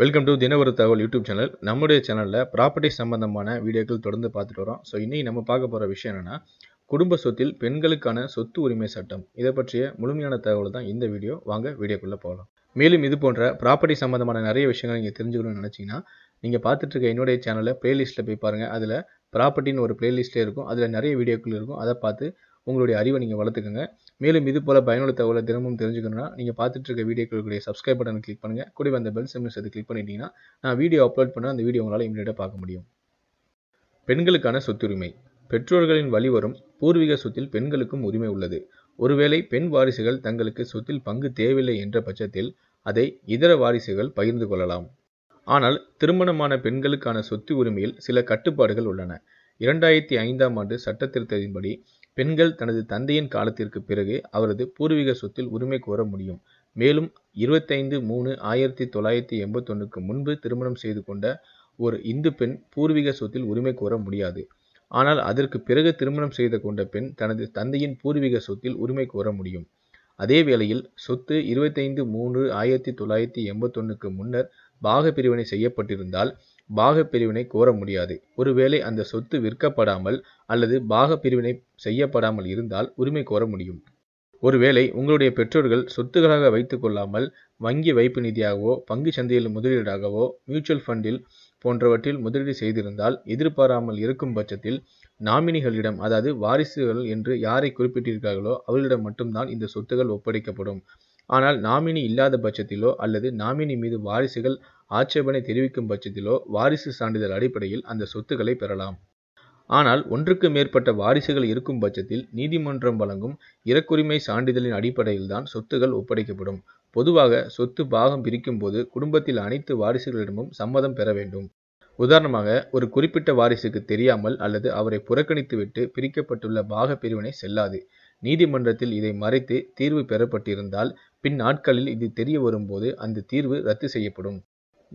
welcome to தினவர தகவல் YouTube channel நம்முடைய சேனலில் ப்ராப்பர்ட்டி சம்பந்தமான வீடியோக்கள் தொடர்ந்து பார்த்துட்டு வரோம் ஸோ இன்றைக்கி நம்ம பார்க்க போகிற விஷயம் என்னென்னா குடும்ப சொத்தில் பெண்களுக்கான சொத்து உரிமை சட்டம் இதை பற்றிய முழுமையான தகவல் தான் இந்த வீடியோ வாங்க வீடியோக்குள்ளே போகலாம் மேலும் இது போன்ற ப்ராப்பர்ட்டி சம்மந்தமான நிறைய விஷயங்கள் நீங்கள் தெரிஞ்சுக்கணும்னு நினச்சிங்கன்னா நீங்கள் பார்த்துட்டு இருக்க என்னுடைய சேனலில் ப்ளேலிஸ்ட்டில் போய் பாருங்கள் அதில் ப்ராப்பர்ட்டின்னு ஒரு ப்ளேலிஸ்ட்டே இருக்கும் அதில் நிறைய வீடியோக்கள் இருக்கும் அதை பார்த்து உங்களுடைய அறிவை நீங்கள் வளர்த்துக்கோங்க மேலும் இது போல பயனுள்ள தகவலை தினமும் தெரிஞ்சுக்கணும்னா நீங்கள் பார்த்துட்டு இருக்க வீடியோக்களுடைய சப்ஸ்கிரைப் பட்டன் கிளிக் பண்ணுங்கள் கூட அந்த பெல் சிம்னஸ் அதை கிளிக் பண்ணிட்டீங்கன்னா நான் வீடியோ அப்லோட் பண்ண அந்த வீடியோ உங்களால் இமீடியட்டாக பார்க்க முடியும் பெண்களுக்கான சொத்துரிமை பெற்றோர்களின் வழிவரும் பூர்வீக சொத்தில் பெண்களுக்கும் உரிமை உள்ளது ஒருவேளை பெண் வாரிசுகள் தங்களுக்கு சொத்தில் பங்கு தேவையில்லை என்ற பட்சத்தில் அதை இதர வாரிசுகள் பகிர்ந்து கொள்ளலாம் ஆனால் திருமணமான பெண்களுக்கான சொத்து உரிமையில் சில கட்டுப்பாடுகள் உள்ளன இரண்டாயிரத்தி ஐந்தாம் ஆண்டு சட்ட திருத்தத்தின்படி பெண்கள் தனது தந்தையின் காலத்திற்கு பிறகு அவரது பூர்வீக சொத்தில் உரிமை கோர முடியும் மேலும் இருபத்தைந்து மூணு ஆயிரத்தி தொள்ளாயிரத்தி எண்பத்தொன்னுக்கு முன்பு திருமணம் செய்து கொண்ட ஒரு இந்து பெண் பூர்வீக சொத்தில் உரிமை கோர முடியாது ஆனால் அதற்கு பிறகு திருமணம் செய்து கொண்ட பெண் தனது தந்தையின் பூர்வீக சொத்தில் உரிமை கோர முடியும் அதே வேளையில் சொத்து இருபத்தைந்து மூன்று ஆயிரத்தி தொள்ளாயிரத்தி எண்பத்தொன்னுக்கு முன்னர் பாக பிரிவினை செய்யப்பட்டிருந்தால் பாக பிரிவினை கோர முடியாது ஒருவேளை அந்த சொத்து விற்கப்படாமல் அல்லது பாக பிரிவினை செய்யப்படாமல் இருந்தால் உரிமை கோர முடியும் ஒருவேளை உங்களுடைய பெற்றோர்கள் சொத்துக்களாக வைத்து கொள்ளாமல் வங்கி வைப்பு நிதியாகவோ பங்கு சந்தையில் முதலீடாகவோ மியூச்சுவல் ஃபண்டில் போன்றவற்றில் முதலீடு செய்திருந்தால் எதிர்பாராமல் இருக்கும் பட்சத்தில் நாமினிகளிடம் அதாவது வாரிசுகள் என்று யாரை குறிப்பிட்டிருக்கார்களோ அவர்களிடம் மட்டும்தான் இந்த சொத்துகள் ஒப்படைக்கப்படும் ஆனால் நாமினி இல்லாத பட்சத்திலோ அல்லது நாமினி மீது வாரிசுகள் ஆட்சேபனை தெரிவிக்கும் பட்சத்திலோ வாரிசு சான்றிதழ் அடிப்படையில் அந்த சொத்துக்களை பெறலாம் ஆனால் ஒன்றுக்கு மேற்பட்ட வாரிசுகள் இருக்கும் பட்சத்தில் நீதிமன்றம் வழங்கும் இறக்குரிமை சான்றிதழின் அடிப்படையில்தான் சொத்துகள் ஒப்படைக்கப்படும் பொதுவாக சொத்து பாகம் பிரிக்கும் போது குடும்பத்தில் அனைத்து வாரிசுகளிடமும் சம்மதம் பெற வேண்டும் உதாரணமாக ஒரு குறிப்பிட்ட வாரிசுக்கு தெரியாமல் அல்லது அவரை புறக்கணித்துவிட்டு பிரிக்கப்பட்டுள்ள பாக பிரிவினை செல்லாது நீதிமன்றத்தில் இதை மறைத்து தீர்வு பெறப்பட்டிருந்தால் பின் நாட்களில் இது தெரிய வரும்போது அந்த தீர்வு ரத்து செய்யப்படும்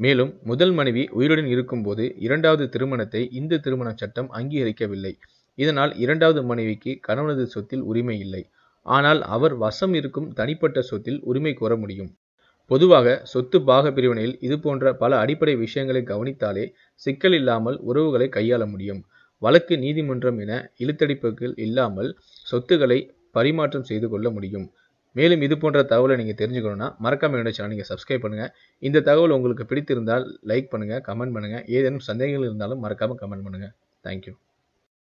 மேலும் முதல் மனைவி உயிருடன் இருக்கும்போது இரண்டாவது திருமணத்தை இந்து திருமண சட்டம் அங்கீகரிக்கவில்லை இதனால் இரண்டாவது மனைவிக்கு கணவனது சொத்தில் உரிமை இல்லை ஆனால் அவர் வசம் இருக்கும் தனிப்பட்ட சொத்தில் உரிமை கோர முடியும் பொதுவாக சொத்து பாக பிரிவினையில் இது போன்ற பல அடிப்படை விஷயங்களை கவனித்தாலே சிக்கல் இல்லாமல் உறவுகளை கையாள முடியும் வழக்கு நீதிமன்றம் என இழுத்தடிப்புகள் இல்லாமல் சொத்துக்களை பரிமாற்றம் செய்து கொள்ள முடியும் மேலும் இது போன்ற தகவலை நீங்கள் தெரிஞ்சுக்கணும்னா மறக்காம என்னோட சேனல் நீங்கள் சப்ஸ்கிரைப் பண்ணுங்கள் இந்த தகவல் உங்களுக்கு பிடித்திருந்தால் லைக் பண்ணுங்கள் கமெண்ட் பண்ணுங்கள் ஏதேனும் சந்தேகங்கள் இருந்தாலும் மறக்காமல் கமெண்ட் பண்ணுங்கள் தேங்க்யூ